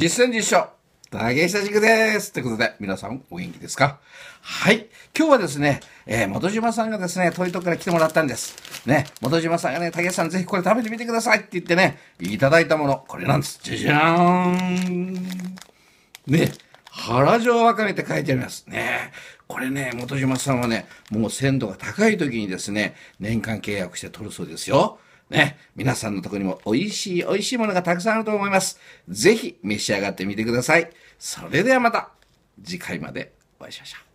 実践実証竹下塾ですということで、皆さんお元気ですかはい。今日はですね、えー、元島さんがですね、トイトから来てもらったんです。ね、元島さんがね、竹下さんぜひこれ食べてみてくださいって言ってね、いただいたもの、これなんです。じゃじゃーんね、原城わかって書いてあります。ねこれね、元島さんはね、もう鮮度が高い時にですね、年間契約して取るそうですよ。ね、皆さんのとこにも美味しい美味しいものがたくさんあると思います。ぜひ召し上がってみてください。それではまた次回までお会いしましょう。